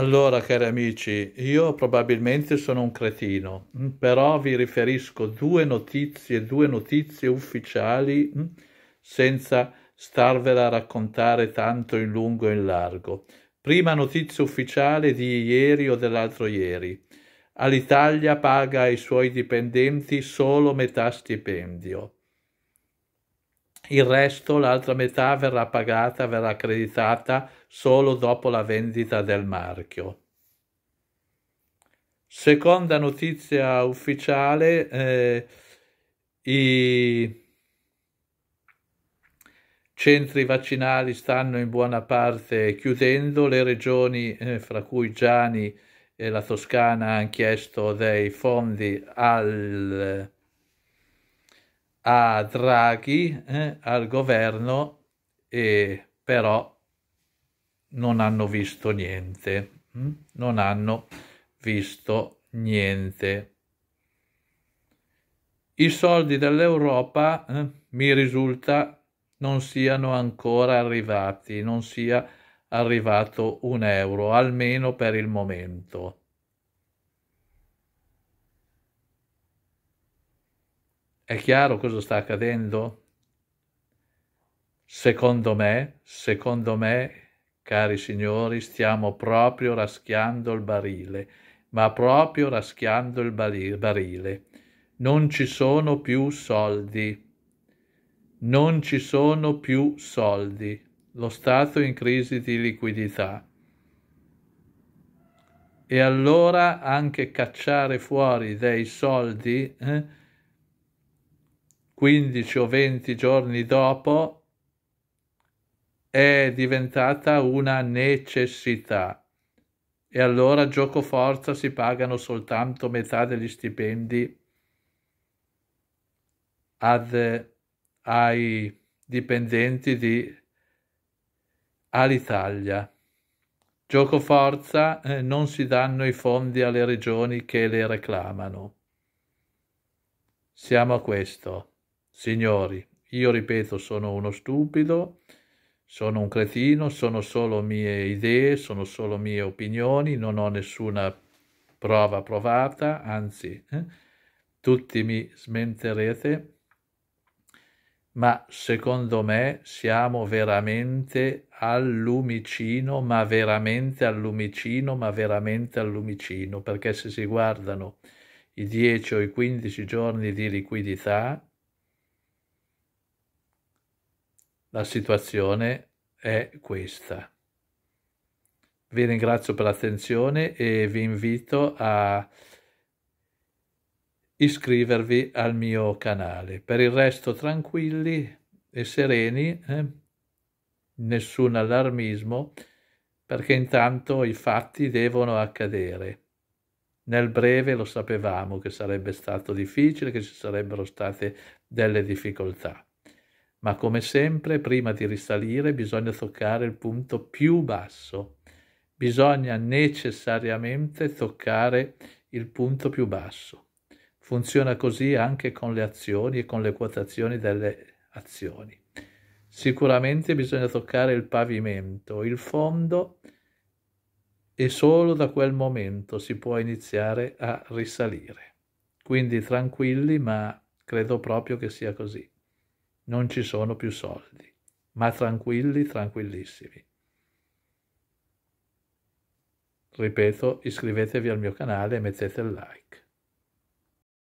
Allora, cari amici, io probabilmente sono un cretino, mm, però vi riferisco due notizie, due notizie ufficiali, mm, senza starvela a raccontare tanto in lungo e in largo. Prima notizia ufficiale di ieri o dell'altro ieri. All'Italia paga ai suoi dipendenti solo metà stipendio. Il resto, l'altra metà, verrà pagata, verrà accreditata solo dopo la vendita del marchio. Seconda notizia ufficiale, eh, i centri vaccinali stanno in buona parte chiudendo, le regioni, eh, fra cui Gianni e la Toscana, hanno chiesto dei fondi al, a Draghi, eh, al governo, e però non hanno visto niente, mm? non hanno visto niente. I soldi dell'Europa eh, mi risulta non siano ancora arrivati, non sia arrivato un euro, almeno per il momento. È chiaro cosa sta accadendo? Secondo me, secondo me Cari signori, stiamo proprio raschiando il barile, ma proprio raschiando il barile. Non ci sono più soldi. Non ci sono più soldi. Lo Stato è in crisi di liquidità. E allora anche cacciare fuori dei soldi, eh? 15 o 20 giorni dopo, è diventata una necessità. E allora gioco forza si pagano soltanto metà degli stipendi ad, ai dipendenti di all'Italia. Gioco forza eh, non si danno i fondi alle regioni che le reclamano. Siamo a questo. Signori, io ripeto, sono uno stupido. Sono un cretino, sono solo mie idee, sono solo mie opinioni, non ho nessuna prova provata, anzi, eh, tutti mi smenterete, ma secondo me siamo veramente al lumicino, ma veramente al lumicino, ma veramente al lumicino, perché se si guardano i 10 o i 15 giorni di liquidità, La situazione è questa. Vi ringrazio per l'attenzione e vi invito a iscrivervi al mio canale. Per il resto tranquilli e sereni, eh? nessun allarmismo, perché intanto i fatti devono accadere. Nel breve lo sapevamo che sarebbe stato difficile, che ci sarebbero state delle difficoltà ma come sempre prima di risalire bisogna toccare il punto più basso. Bisogna necessariamente toccare il punto più basso. Funziona così anche con le azioni e con le quotazioni delle azioni. Sicuramente bisogna toccare il pavimento, il fondo e solo da quel momento si può iniziare a risalire. Quindi tranquilli, ma credo proprio che sia così non ci sono più soldi, ma tranquilli, tranquillissimi. Ripeto, iscrivetevi al mio canale e mettete il like.